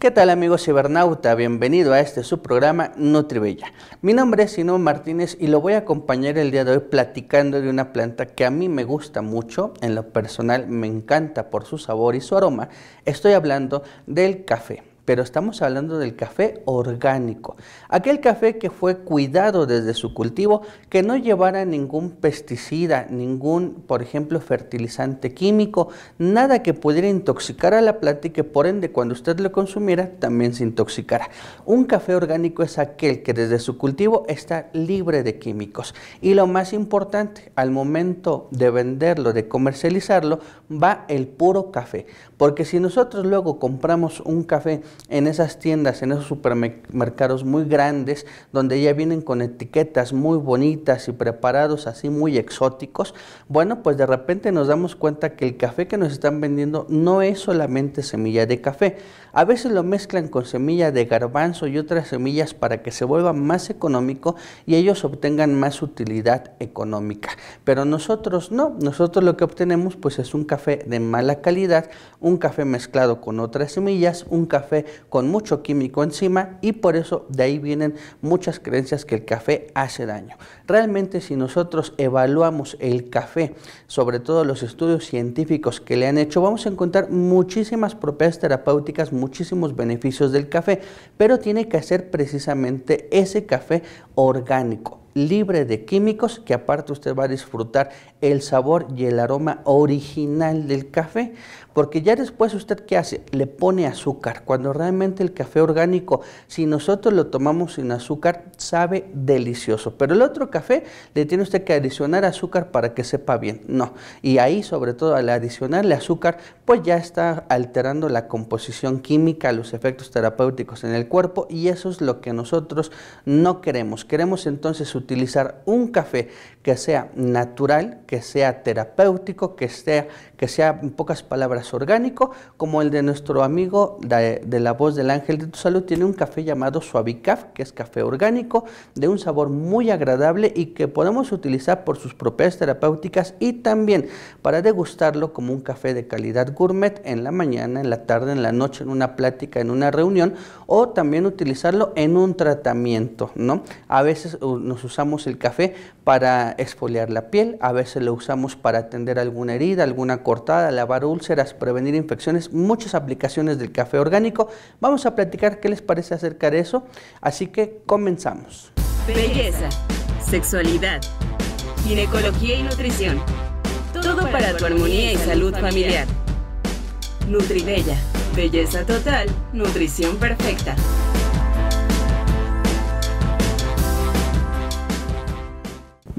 ¿Qué tal amigos cibernauta? Bienvenido a este su programa NutriBella. Mi nombre es Sino Martínez y lo voy a acompañar el día de hoy platicando de una planta que a mí me gusta mucho, en lo personal me encanta por su sabor y su aroma. Estoy hablando del café pero estamos hablando del café orgánico, aquel café que fue cuidado desde su cultivo, que no llevara ningún pesticida, ningún, por ejemplo, fertilizante químico, nada que pudiera intoxicar a la planta y que por ende cuando usted lo consumiera también se intoxicara. Un café orgánico es aquel que desde su cultivo está libre de químicos y lo más importante, al momento de venderlo, de comercializarlo, va el puro café. Porque si nosotros luego compramos un café en esas tiendas, en esos supermercados muy grandes, donde ya vienen con etiquetas muy bonitas y preparados así muy exóticos, bueno, pues de repente nos damos cuenta que el café que nos están vendiendo no es solamente semilla de café. A veces lo mezclan con semilla de garbanzo y otras semillas para que se vuelva más económico y ellos obtengan más utilidad económica. Pero nosotros no, nosotros lo que obtenemos pues es un café de mala calidad, un café mezclado con otras semillas, un café con mucho químico encima y por eso de ahí vienen muchas creencias que el café hace daño. Realmente si nosotros evaluamos el café, sobre todo los estudios científicos que le han hecho, vamos a encontrar muchísimas propiedades terapéuticas, muchísimos beneficios del café, pero tiene que ser precisamente ese café orgánico libre de químicos, que aparte usted va a disfrutar el sabor y el aroma original del café. Porque ya después usted qué hace? Le pone azúcar, cuando realmente el café orgánico, si nosotros lo tomamos sin azúcar, sabe delicioso. Pero el otro café le tiene usted que adicionar azúcar para que sepa bien. No. Y ahí sobre todo al adicionarle azúcar, pues ya está alterando la composición química, los efectos terapéuticos en el cuerpo y eso es lo que nosotros no queremos. Queremos entonces utilizar un café que sea natural, que sea terapéutico, que sea que sea en pocas palabras orgánico, como el de nuestro amigo de, la voz del ángel de tu salud, tiene un café llamado Suavicaf, que es café orgánico, de un sabor muy agradable y que podemos utilizar por sus propiedades terapéuticas y también para degustarlo como un café de calidad gourmet en la mañana, en la tarde, en la noche, en una plática, en una reunión o también utilizarlo en un tratamiento, ¿no? A veces uh, nos usamos el café para exfoliar la piel, a veces lo usamos para atender alguna herida, alguna cortada, lavar úlceras, prevenir infecciones, muchas aplicaciones del café orgánico. Vamos a platicar qué les parece acerca de eso, así que comenzamos. Belleza, sexualidad, ginecología y nutrición. Todo para tu armonía y salud familiar. Nutribella, belleza total, nutrición perfecta.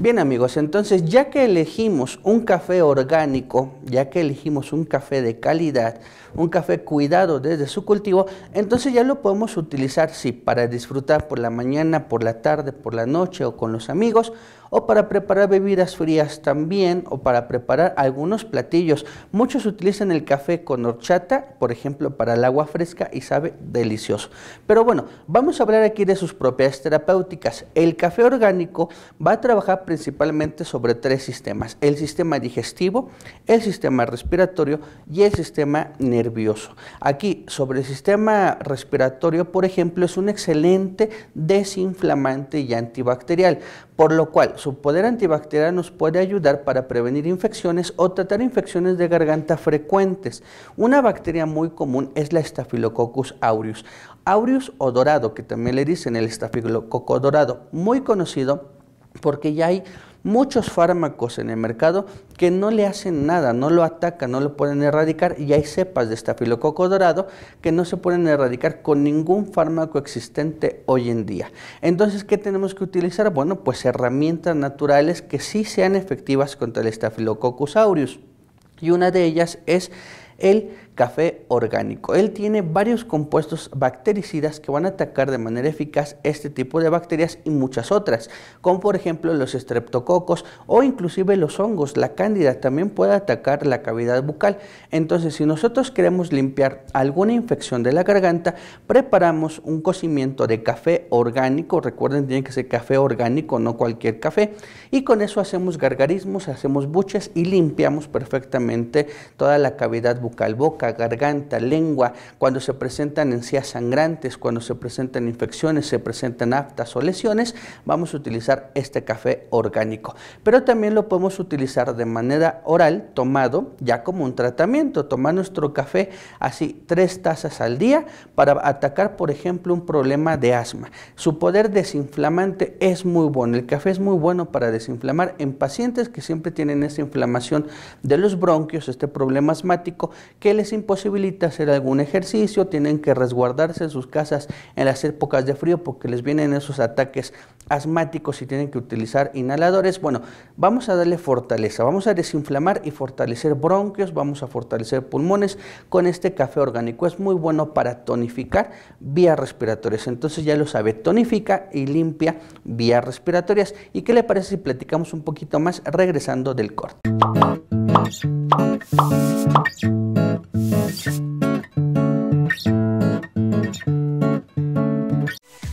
Bien amigos, entonces ya que elegimos un café orgánico, ya que elegimos un café de calidad, un café cuidado desde su cultivo, entonces ya lo podemos utilizar sí, para disfrutar por la mañana, por la tarde, por la noche o con los amigos o para preparar bebidas frías también o para preparar algunos platillos. Muchos utilizan el café con horchata, por ejemplo, para el agua fresca y sabe delicioso. Pero bueno, vamos a hablar aquí de sus propiedades terapéuticas. El café orgánico va a trabajar principalmente sobre tres sistemas, el sistema digestivo, el sistema respiratorio y el sistema nervioso. Aquí, sobre el sistema respiratorio, por ejemplo, es un excelente desinflamante y antibacterial, por lo cual su poder antibacterial nos puede ayudar para prevenir infecciones o tratar infecciones de garganta frecuentes. Una bacteria muy común es la Staphylococcus aureus. Aureus o dorado, que también le dicen el estafilococo dorado, muy conocido porque ya hay muchos fármacos en el mercado que no le hacen nada, no lo atacan, no lo pueden erradicar y hay cepas de estafilococo dorado que no se pueden erradicar con ningún fármaco existente hoy en día. Entonces, ¿qué tenemos que utilizar? Bueno, pues herramientas naturales que sí sean efectivas contra el estafilococcus aureus y una de ellas es el café orgánico. Él tiene varios compuestos bactericidas que van a atacar de manera eficaz este tipo de bacterias y muchas otras, como por ejemplo los estreptococos o inclusive los hongos. La cándida también puede atacar la cavidad bucal. Entonces, si nosotros queremos limpiar alguna infección de la garganta, preparamos un cocimiento de café orgánico. Recuerden, tiene que ser café orgánico, no cualquier café. Y con eso hacemos gargarismos, hacemos buches y limpiamos perfectamente toda la cavidad bucal Calboca, boca, garganta, lengua, cuando se presentan encías sangrantes, cuando se presentan infecciones, se presentan aftas o lesiones, vamos a utilizar este café orgánico. Pero también lo podemos utilizar de manera oral, tomado ya como un tratamiento. Tomar nuestro café así tres tazas al día para atacar, por ejemplo, un problema de asma. Su poder desinflamante es muy bueno. El café es muy bueno para desinflamar en pacientes que siempre tienen esa inflamación de los bronquios, este problema asmático, que les imposibilita hacer algún ejercicio, tienen que resguardarse en sus casas en las épocas de frío porque les vienen esos ataques asmáticos y tienen que utilizar inhaladores. Bueno, vamos a darle fortaleza, vamos a desinflamar y fortalecer bronquios, vamos a fortalecer pulmones con este café orgánico. Es muy bueno para tonificar vías respiratorias. Entonces ya lo sabe, tonifica y limpia vías respiratorias. ¿Y qué le parece si platicamos un poquito más regresando del corte?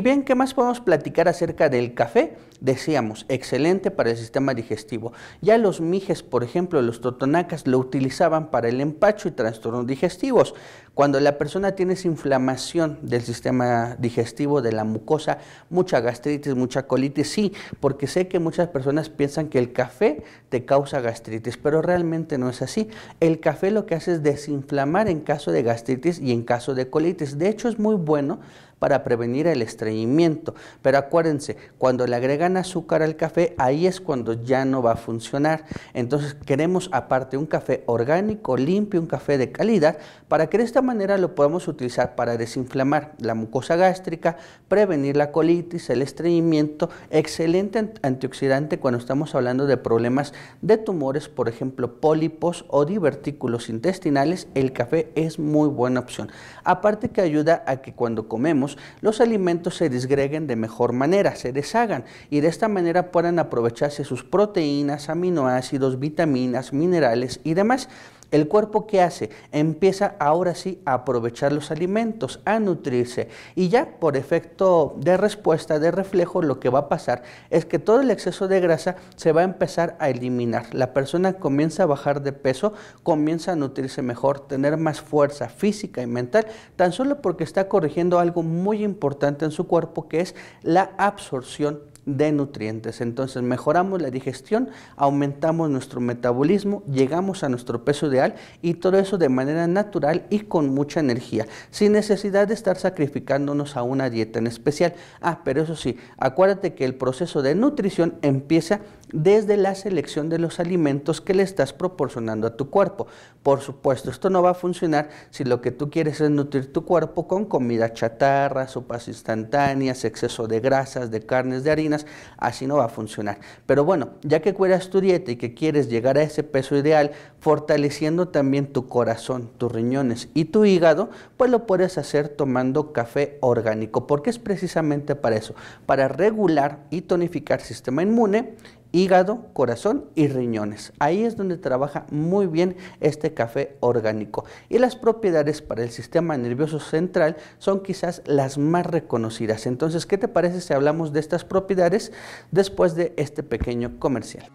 Y bien, ¿qué más podemos platicar acerca del café? decíamos, excelente para el sistema digestivo. Ya los mijes, por ejemplo, los totonacas lo utilizaban para el empacho y trastornos digestivos. Cuando la persona tiene esa inflamación del sistema digestivo, de la mucosa, mucha gastritis, mucha colitis, sí, porque sé que muchas personas piensan que el café te causa gastritis, pero realmente no es así. El café lo que hace es desinflamar en caso de gastritis y en caso de colitis. De hecho, es muy bueno para prevenir el estreñimiento. Pero acuérdense, cuando le agregan azúcar al café, ahí es cuando ya no va a funcionar. Entonces queremos aparte un café orgánico, limpio, un café de calidad, para que de esta manera lo podamos utilizar para desinflamar la mucosa gástrica, prevenir la colitis, el estreñimiento, excelente antioxidante cuando estamos hablando de problemas de tumores, por ejemplo, pólipos o divertículos intestinales, el café es muy buena opción. Aparte que ayuda a que cuando comemos los alimentos se disgreguen de mejor manera, se deshagan y de esta manera puedan aprovecharse sus proteínas, aminoácidos, vitaminas, minerales y demás. El cuerpo que hace empieza ahora sí a aprovechar los alimentos, a nutrirse y ya por efecto de respuesta, de reflejo, lo que va a pasar es que todo el exceso de grasa se va a empezar a eliminar. La persona comienza a bajar de peso, comienza a nutrirse mejor, tener más fuerza física y mental, tan solo porque está corrigiendo algo muy importante en su cuerpo que es la absorción de nutrientes. Entonces mejoramos la digestión, aumentamos nuestro metabolismo, llegamos a nuestro peso ideal y todo eso de manera natural y con mucha energía, sin necesidad de estar sacrificándonos a una dieta en especial. Ah, pero eso sí, acuérdate que el proceso de nutrición empieza desde la selección de los alimentos que le estás proporcionando a tu cuerpo. Por supuesto, esto no va a funcionar si lo que tú quieres es nutrir tu cuerpo con comida chatarra, sopas instantáneas, exceso de grasas, de carnes, de harinas, así no va a funcionar. Pero bueno, ya que cuidas tu dieta y que quieres llegar a ese peso ideal, fortaleciendo también tu corazón, tus riñones y tu hígado, pues lo puedes hacer tomando café orgánico, porque es precisamente para eso, para regular y tonificar sistema inmune hígado, corazón y riñones. Ahí es donde trabaja muy bien este café orgánico. Y las propiedades para el sistema nervioso central son quizás las más reconocidas. Entonces, ¿qué te parece si hablamos de estas propiedades después de este pequeño comercial?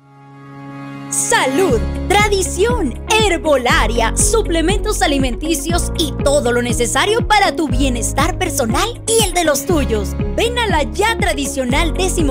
salud, tradición, herbolaria, suplementos alimenticios y todo lo necesario para tu bienestar personal y el de los tuyos. Ven a la ya tradicional 15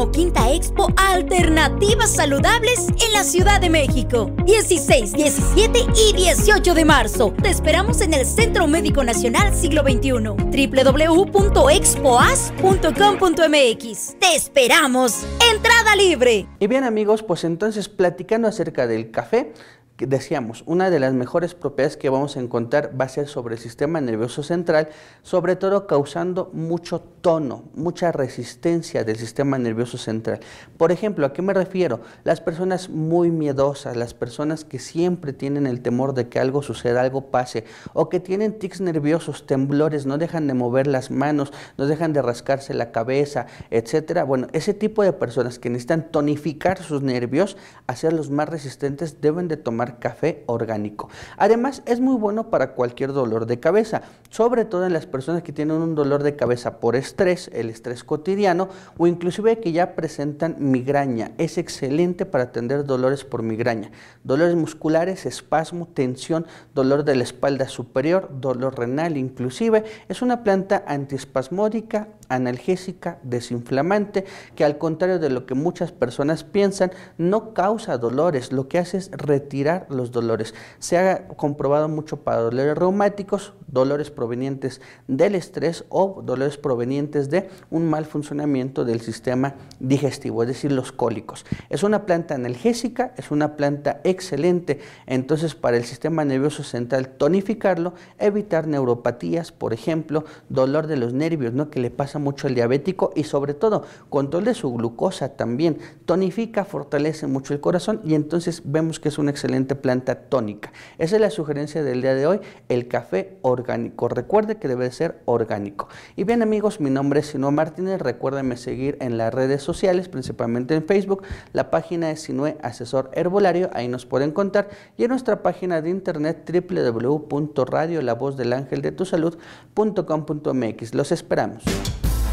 Expo Alternativas Saludables en la Ciudad de México. 16, 17 y 18 de marzo. Te esperamos en el Centro Médico Nacional Siglo XXI. www.expoas.com.mx. Te esperamos. Entrada libre. Y bien amigos, pues entonces platicando acerca del café, decíamos, una de las mejores propiedades que vamos a encontrar va a ser sobre el sistema nervioso central, sobre todo causando mucho tono, mucha resistencia del sistema nervioso central. Por ejemplo, ¿a qué me refiero? Las personas muy miedosas, las personas que siempre tienen el temor de que algo suceda, algo pase, o que tienen tics nerviosos, temblores, no dejan de mover las manos, no dejan de rascarse la cabeza, etcétera. Bueno, ese tipo de personas que necesitan tonificar sus nervios, hacerlos más resistentes, deben de tomar café orgánico. Además, es muy bueno para cualquier dolor de cabeza, sobre todo en las personas que tienen un dolor de cabeza por estrés, el estrés cotidiano, o inclusive que ya presentan migraña. Es excelente para atender dolores por migraña, dolores musculares, espasmo, tensión, dolor de la espalda superior, dolor renal inclusive. Es una planta antiespasmódica, analgésica, desinflamante, que al contrario de lo que muchas personas piensan, no causa dolores, lo que hace es retirar los dolores. Se ha comprobado mucho para dolores reumáticos, dolores provenientes del estrés o dolores provenientes de un mal funcionamiento del sistema digestivo, es decir, los cólicos. Es una planta analgésica, es una planta excelente, entonces para el sistema nervioso central tonificarlo, evitar neuropatías, por ejemplo, dolor de los nervios, ¿no? que le pasa mucho al diabético y sobre todo control de su glucosa también, tonifica, fortalece mucho el corazón y entonces vemos que es una excelente planta tónica. Esa es la sugerencia del día de hoy, el café orgánico Recuerde que debe ser orgánico. Y bien amigos, mi nombre es Sinue Martínez. Recuérdenme seguir en las redes sociales, principalmente en Facebook. La página de Sinue Asesor Herbolario, ahí nos pueden contar. Y en nuestra página de internet www.radiolavozdelangeldetusalud.com.mx. Los esperamos.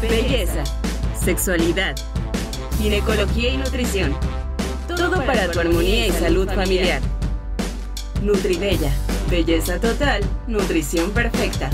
Belleza, sexualidad, ginecología y nutrición. Todo para tu armonía y salud familiar. Nutribella Belleza total, nutrición perfecta.